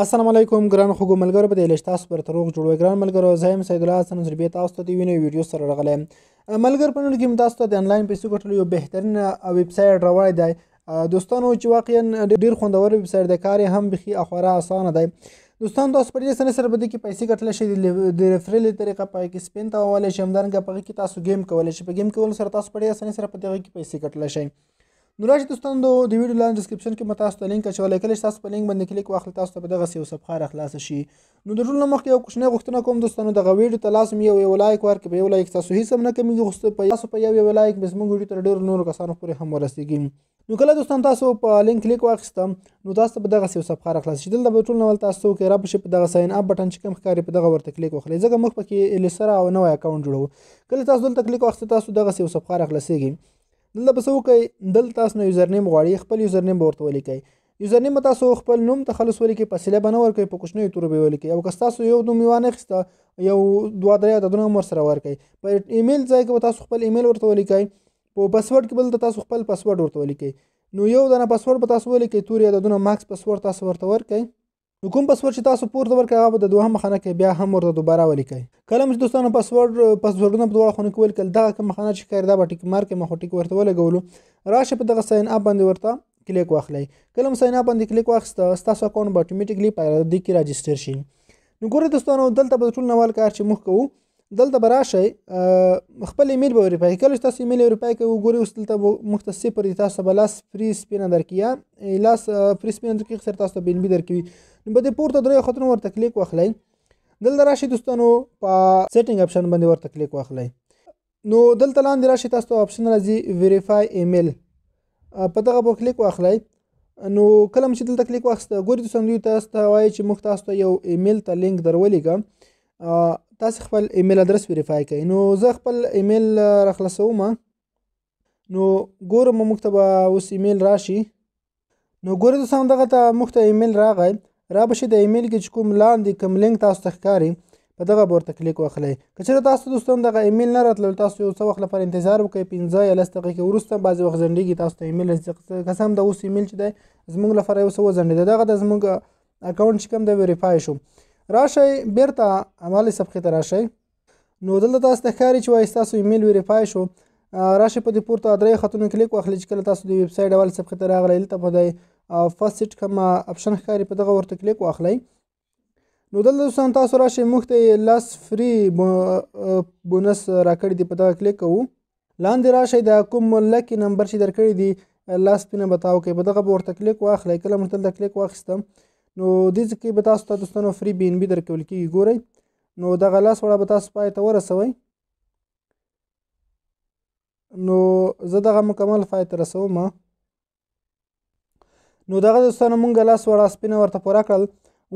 السلام علیکم ګران خوګو ملګرو په دې لښت تاسو پر تروغ جوړوي ګران ملګرو زایم سید الله حسن زربی تاسو ته دی ویني ویډیو سره راغلی ملګر په نړۍ کې تاسو ته د انلاین پیسو ګټلو یو بهترین ویب سټ راوړی دی دوستانو چې واقعا ډیر خوندور ویب سټ د کار هم بخي اخوره اسانه دی دوستان تاسو پر دې سره سره بده کې پیسې ګټل شي د ریفرل طریقه پای کې سپین تا واله شمدان کې پغه کې تاسو گیم کولای شي په گیم کول سره تاسو پر دې سره سره په دې کې پیسې ګټل شي نو راشي تاسو د ویډیو لاندې ډسکرپشن کې متاسو ته لینک اچولای کله تاسو په لینک باندې کلیک واخلئ تاسو ته دغه یو صفحه را خلاص شي نو د ټول مخ یو کوښنه غوښتنه کوم دوستانو دغه ویډیو ته لازم یو یو لایک ورکړئ یو لایک تاسو هیڅ هم نه کمیږي خو په تاسو په یو یو لایک بس موږ ویډیو تر ډیرو نورو کسانو پورې هم ورسیږي نو کله دوستان تاسو په لینک کلیک واخیستم نو تاسو په دغه یو صفحه را خلاص شي دلته به ټول نو تاسو کې را پښه په دغه ساين اپ بٹن چې کوم ښکاری په دغه ورته کلیک وکړئ ځکه مخ پکې لسره او نوې اکاؤنٹ جوړو کله تاسو دلته کلیک واخیستئ تاسو دغه یو صفحه را خلاصيږي دلته به څه وکړئ دلته تاسو نه یوزر نیم غواړي خپل یوزر نیم به ورته ولیکئ یوزر نیم تاسو خپل نوم تخلص ولیکئ فاصله به نه ورکوئ په کوچنیو تورو به ولیکئ او که ستاسو یو نوم یې وانخېسته یو دوه درې عددونه هم ورسره ورکئ په ایمیل ځای کې به تاسو خپل ایمیل ورته ولیکئ په پاسورډ کې بل تاسو خپل پاسورډ ورته ولیکئ نو یو دنه پاسورډ به تاسو ولیکئ تورې عددونه ماکس پاسورډ تاسو ورته ورکئ نو کوم پاسورډ چې تاسو پورته ورکړئ هغه به د دوهمه خانه کې بیا هم ورته دوباره ولیکئ کله چې دوستانو پاسورډ پاسورډونه په دواړو خونه کې ولیکل دا کوم خانه چې کار دا به ټیک مارک مخ ټیک ورته ولګولو راشه په دغه ساين اپ باندې ورته کلیک واخلئ کله ساين اپ باندې کلیک واخسته تاسو اکاؤنٹ به اتوماتیکلی په دې کې راجستر شي نو ګوره دوستانو دلته به ټول نوال کار چې مخ کوو دلته به راشئ خپل ایمیل به ویریفای کله چې تاسو ایمیل ویریفای کوئ وګورئ اوس دلته به موږ ته صفر دي تاسو به لاس فري سپینه درکوي لاس فري سپینه درکوي سره تاسو ته بینبي درکوي نو په دې پورته درې خطونه ورته کلیک واخلئ دلته راشئ دوستانو په سیټینګ اپشن باندې ورته کلیک واخلئ نو دلته لاندې راشئ تاسو ته اپشن راځي ویریفای ایمیل په دغه به کلیک واخلئ نو کله چې دلته کلیک واخسته ګورئ دوستانو تاسو ته وایي چې موږ تاسو ته یو ایمیل ته لینک درولېږم تاسو خپل ایمیل ادرس ویریفای کړئ نو زه خپل ایمیل راخلاصوم نو ګورم موږ ته اوس ایمیل راشي نو ګوره تاسو هم دغه ته موږ ته ایمیل راغی را به شي د ایمیل کې کوم لاندې کوم لینک تاسو ته ښکاري په دغه ورته کلیک واخلئ که چېرې تاسو دوستان دغه ایمیل نه راتلل تاسو یو څه وخت لپاره انتظار وکړئ پنځه یا لس دقیقې وروسته بعضې وخت ځنډېږي تاسو ته ایمیل راځي که څه هم د اوس ایمیل چې دی زموږ لپاره یو څه وځنډېده دغه د زموږ اکاونټ چې کوم دی ویریفای شو راشئ بیرته عملی صفحې ته راشئ نو دلته تاسو ته ښکاري چې وایي ستاسو ایمیل ویریفای شو راشئ په دې پورته درې خطونو کلیک واخلئ چې کله تاسو د ویب سایټ اول صفحې ته راغلی دلته په دی فرست سیټ کوم اپشن ښکاري په دغه ورته کلیک واخلئ نو دلته دوستان تاسو راشئ موږ ته لاس فری بونس راکړی دی په دغه کلیک کوو لاندې راشئ د کوم لکی نمبر چې درکړی دی لاس پینه بتاو کې په دغه ورته کلیک واخلئ کله موږ دلته کلیک واخیستم نو دې ځکه به تاسو ته دوستانو فری بی ان بی درکول کیږي ګورئ نو دغه لاس وړه به تاسو پای ته ورسوئ نو زه دغه مکمل پای ته رسوم نو دغه دوستانو مونږ لاس وړه سپینه ورته پوره کړل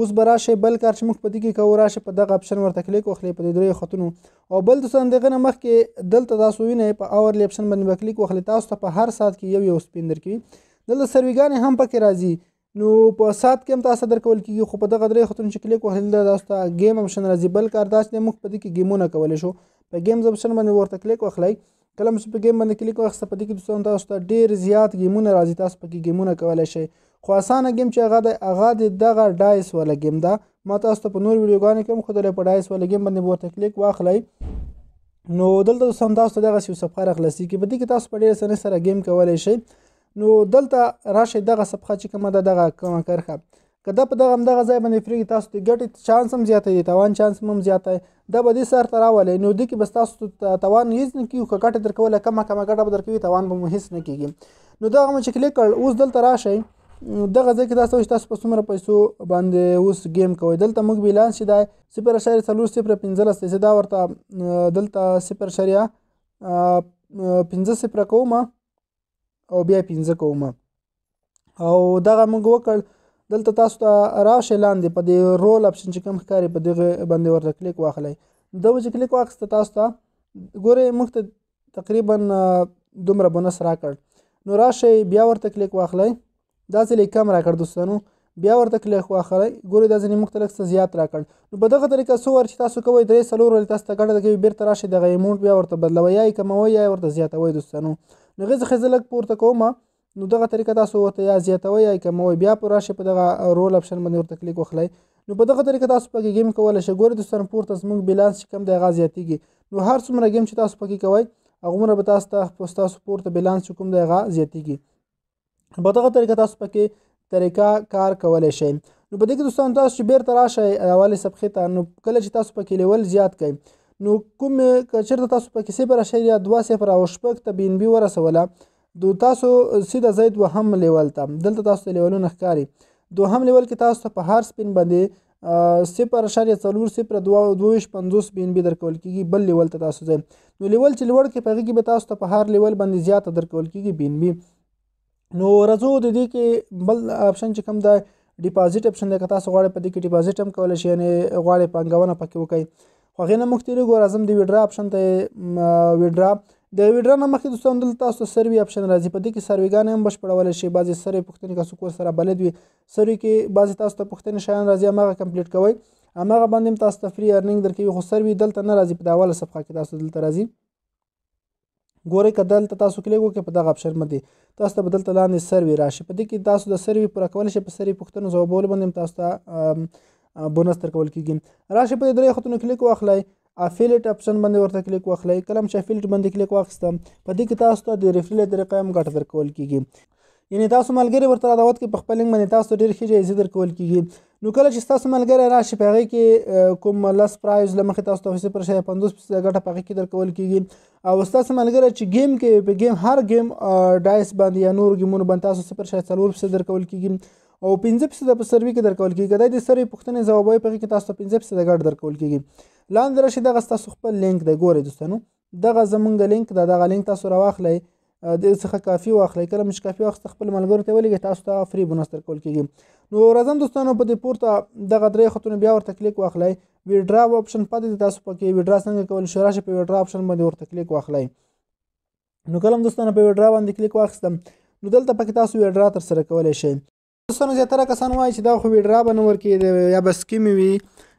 اوس به راشئ بل کار چې موږ په دې کې کوو راشئ په دغه اپشن ورته کلیک وخلئ په دې درېیو خطونو او بل دوستانو دغه نه مخکې دلته تاسو وینئ په اورلی اپشن باندې به کلیک وخلئ تاسو ته په هر ساعت کې یو یو سپین درکوي دلته سرویګانې هم پکې راځي نو په سات کې هم تاسو درکول کیږي خو په دغه درې خطرونو چې کلیک وهل دا تاسو ته گیم اپشن راځي بل کار تاسو نه موږ په دې کې گیمونه کولای شو په گیمز اپشن باندې ورته کلیک وکړئ کله چې په گیم باندې کلیک وکړئ په دې کې دوستانو تاسو ته ډیر زیات گیمونه راځي تاسو په کې گیمونه کولای شئ خو اسانه گیم چې هغه د هغه دغه ډایس ولا گیم دا ما تاسو ته په نور ویډیوګانو کې هم خو د ډایس ولا گیم باندې ورته کلیک واخلئ نو دلته دوستانو تاسو ته دغه یو صفحه راخلاصي کې په دې کې تاسو په ډیر سره سره گیم کولای شئ نو دلته راشي دغه صفحه چې کومه ده دغه کومه کرخه که دا په دغه همدغه ځای باندې فریږي تاسو ته ګټې چانس هم زیاته دی توان چانس هم زیاته دا به دې سر ته راولئ نو دې کې بس تاسو ته توان هېڅ نه کیږي که ګټه در کوله کمه کمه ګټه به در کوي توان به مو هېڅ نه کیږي نو دغه مو چې کلیک کړ اوس دلته راشئ دغه ځکه تاسو تاسو په څومره پیسو باندې اوس گیم کوي دلته موږ بیلانس شي دا 0.315 دا ورته دلته 0.15 کومه او بیا پنځه کوم او دغه موږ وکړ دلته تاسو ته راشه لاندې په دې رول اپشن چې کوم ښکاری په دغه باندې ورته کلیک واخلئ د وجه کلیک واخسته تاسو ته ګوره موږ ته تقریبا دومره بونس راکړ نو راشئ بیا ورته کلیک واخلئ داسې لیکم راکړ دوستانو بیا ورته کلیک واخلئ ګورئ دا ځینې موږ ته لږ څه زیات راکړ نو په دغه طریقه څو ور چې تاسو کوئ درې څلور ورځې تاسو ته ګټه کوي بیرته راشئ دغه امونټ بیا ورته بدلوئ یا یې کموئ یا یې ورته زیاتوئ دوستانو نو هغې څخه زه لږ پورته کوم نو دغه طریقه تاسو ورته یا زیاتوئ یا یې کموئ بیا په راشئ په دغه رول اپشن باندې ورته کلیک وخلئ نو په دغه طریقه تاسو پکې ګیم کولی شئ ګورئ دوستانو پورته زموږ بیلانس چې کم دی هغه زیاتېږي نو هر څومره ګیم چې تاسو پکې کوئ هغومره به تاسو ته ستاسو پورته بیلانس چې کوم دی هغه زیاتېږي په دغه طریقه تاسو پکې طریقه کار کولی شئ نو په دې کې دوستانو تاسو چې بیرته راشئ اولې صفحې ته نو کله چې تاسو پکې لیول زیات کئ نو کوم چېرته تاسو پکې صفر اعشاریه دوه صفر او شپږ ته بینبي ورسوله دو تاسو سیده زید وهم لیول ته دلته تاسو ته لیولونه ښکاري دوهم لیول کې تاسو ته په هر سپین باندې صفر اعشاریه څلور صفر دوه دوهویشت پنځوس بینبي درکول کېږي بل لیول ته تاسو ځئ نو لیول چې لوړ کې په هغې کې به تاسو ته په هر لیول باندې زیاته درکول کېږي بینبي نو راځو د دې کې بل آپشن چې کوم دا ډیپازیټ آپشن دی که تاسو غواړئ په دې کې ډیپازیټ هم کولی شئ یعنی غواړئ پانګونه پکې وکړئ خو هغې نه مخکې لږ راځم د ویډرا آپشن ته ویډرا د ویډرا نه مخکې دوستانو دلته تاسو سروي آپشن راځي په دې کې سرویګانې هم بشپړولی شئ بعضې سروي پوښتنې که څوک سره بلد وي سروي کې بعضې تاسو ته پوښتنې شیان راځي هماغه کمپلیټ کوئ هماغه باندې هم تاسو ته فری ارنینګ درکوي خو سروي دلته نه راځي په د اوله صفحه کې تاسو دلته راځي ګورئ که دلته تاسو کلیک وکړئ په دغه اپشن باندې تاسو ته به دلته لاندې سروې راشي په دې کې تاسو د سروې پوره کولی شئ په سروې پوښتنو ځوابولو باندې تاسو ته بونس درکول کیږي راشئ په دې درې خطونو کلیک واخلئ افیلیټ اپشن باندې ورته کلیک واخلئ کلم چې افیلیټ باندې کلیک واخیستم په دې کې تاسو ته د ریفرل طریقه هم ګټه درکول کیږي یعنی تاسو ملګری ورته دعوت کې په خپل لینک باندې تاسو ډیر ښه جایزه درکول کیږي نو کله چې تاسو ملګری راشي په هغه کې کوم لس پرایز لمخې تاسو ته پر شي 50 فیصد ګټه په هغه کې درکول کیږي او تاسو ملګری چې گیم کې په گیم هر گیم ډایس باندې یا نور ګیمونه باندې تاسو پر شي 4 فیصد درکول کیږي او 15 فیصد په سروي کې درکول کیږي دا د سروي پوښتنې ځوابوي په کې تاسو 15 فیصد ګټ درکول کیږي لاندې راشي دغه تاسو خپل لینک د ګورې دوستانو دغه زمونږ لینک دا دغه لینک تاسو راواخلئ دې څخه کافي واخلئ کله مش کافي واخست خپل ملګرو ته ولګي تاسو ته فری بونس درکول کیږي نو راځم دوستانو په دې پورته دغه درې خطونه بیا ورته کلیک واخلئ ویډرا آپشن پاتې تاسو پکې ویډرا څنګه کول شو راشه په ویډرا آپشن باندې ورته کلیک واخلئ نو کله دوستانو په ویډرا باندې کلیک واخستم نو دلته پکې تاسو ویډرا تر سره کولای شئ دوستانو زیاتره کسان وایي چې دا خو ویډرا بنور کې یا بس کیمې وي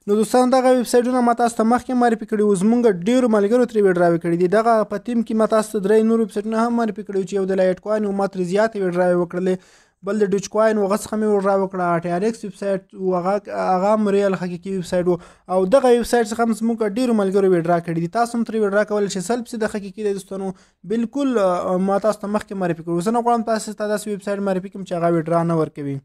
نو دوستان دغه ویب سایټونه ما تاسو ته مخکې معرفي کړي وو زمونږ ډیرو ملګرو ترې ویډراوې کړي دي دغه په ټیم کې ما تاسو ته درې نور ویب سایټونه هم معرفي کړي چې یو د لایټ کوین او ما ترې زیاتې ویډراوې وکړلې بل د ډوچ کوین وغه څخه مې ور راوکړه ټي ار ایکس ویب سټ وغه هغه مریل حقيقي ویب سټ او دغه ویب سټ څخه موږ ډیر ملګرو ویډرا کړی دي تاسو هم تر ویډرا کول شي سلب سي د حقيقي د دوستانو بالکل ما تاسو ته مخکې معرفي کړو زه نه غواړم تاسو ته داس ویب سټ معرفي کوم چې هغه ویډرا نه ورکوي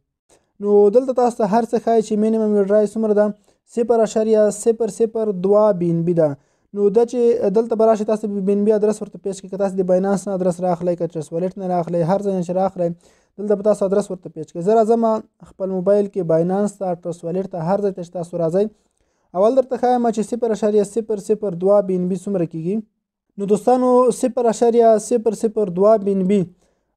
نو دلته تاسو هر څه ښایي چې مینیمم ویډرا یې څومره ده صفر اشاریه صفر صفر دوه بی ان بی ده نو دا چې دلته به راشي تاسو بی ان بی ادرس ورته پیش کړئ که تاسو د باینانس نه ادرس راخلی که چس والټ نه راخلی هر ځای چې راخلی دلته به تاسو ادرس ورته پیش کړئ زه راځم خپل موبایل کې باینانس ته ټرس والټ ته هر ځای ته چې تاسو راځئ اول درته ښایم چې صفر اشاریه صفر صفر دوه بی ان بی څومره کیږي نو دوستانو صفر اشاریه صفر صفر دوه بی ان بی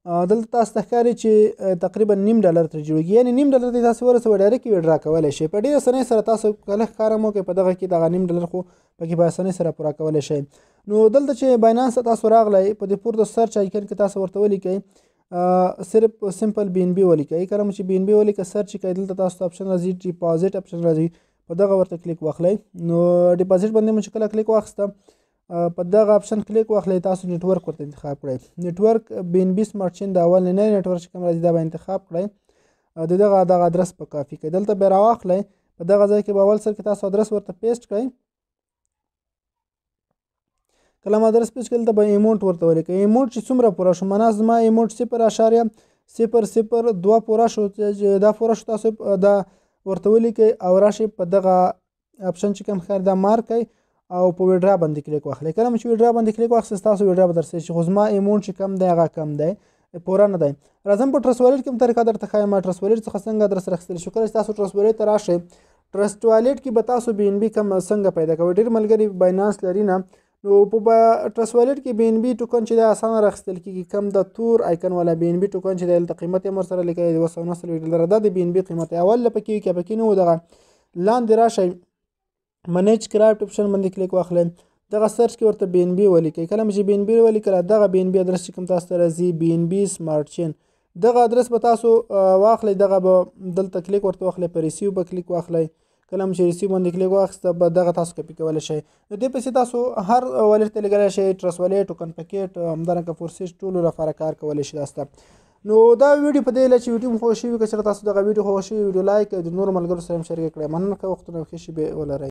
دلته تاسو ته ښکاري چې تقریبا نیم ډالر تر جوړیږي یعنی نیم ډالر ته تاسو ورسوي ډایرک کې وډرا کولی شئ په ډېر اسانۍ سره تاسو کله ښکاره مو کې په دغه کې دغه نیم ډالر خو پکې په اسانۍ سره پوره کولی شئ نو دلته چې باینانس تاسو راغلی په دې پورته سرچ آیکن کې تاسو ورته ولیکئ صرف سمپل بی ان بی ولیکئ کله مو چې بی ان بی ولیکئ سرچ کوئ دلته تاسو ته آپشن راځي ډیپازیټ آپشن راځي په دغه ورته کلیک واخلئ نو ډیپازیټ باندې مو چې کله کلیک واخیسته په دغه اپشن کلیک واخلئ تاسو نتورک ورته انتخاب کړئ نتورک بین بي سمارټ چین دا اول نه نتورک چې کوم راځي دا به انتخاب کړئ د دغه دغه ادرس په کافي کړئ دلته به راواخلئ په دغه ځای کې به اول سر کې تاسو ادرس ورته پیسټ کړئ کله ما ادرس پیسټ کړل ته به ایمونټ ورته ولیکئ ایمونټ چې څومره پوره شو معنا زما ایمونټ صفر اشاریه صفر صفر دوه پوره شو دا پوره شو تاسو دا ورته ولیکئ او راشئ په دغه اپشن چې کوم خیر دا مارک کړئ او په ویډرا باندې کلیک واخلئ کله چې ویډرا باندې کلیک واخلئ تاسو ویډرا به درسره شي خو زما ایمونټ چې کم دی هغه کم دی پوره نه دی راځم په ټرس والټ کوم طریقه درته ښایم ټرس والټ څخه څنګه درسره اخیستل شو کله چې تاسو ټرس والټ ته راشئ ټرس والټ کې به تاسو بی ان بی کم څنګه پیدا کوئ ډېر ملګري باینانس لري نه نو په ټرس والټ کې بی ان بی ټوکن چې د اسانه راخستل کېږي کم د تور آیکن والا بی ان بی ټوکن چې د قیمت یې مر سره لیکي د 290 ډالر دا د بی ان بی قیمت اول لپاره کې کې پکې نو دغه لاندې راشي منیج کرافټ اپشن باندې کلیک واخلئ دغه سرچ کې ورته بین بی ولیکئ کله چې بین بی ولیکل دغه بین بی ادرس چې کوم تاسو ته راځي بین بی سمارټ چین دغه ادرس به تاسو واخلئ دغه به دلته کلیک ورته واخلئ په ریسیو به کلیک واخلئ کله چې ریسیو باندې کلیک واخسته به دغه تاسو کپی کولی شئ نو دې پسې تاسو هر والټ ته لګولی شئ ټرس والټ ټوکن پکیټ همدارنګه فورسیس ټولو لپاره کار کولی شئ تاسو نو دا ویډیو په دې لچ ویډیو خوښ شوی که چېرته تاسو دغه ویډیو خوښ شوی ویډیو لایک او د نور ملګرو سره شریک کړئ مننه که وختونه خوښ شي به ولرئ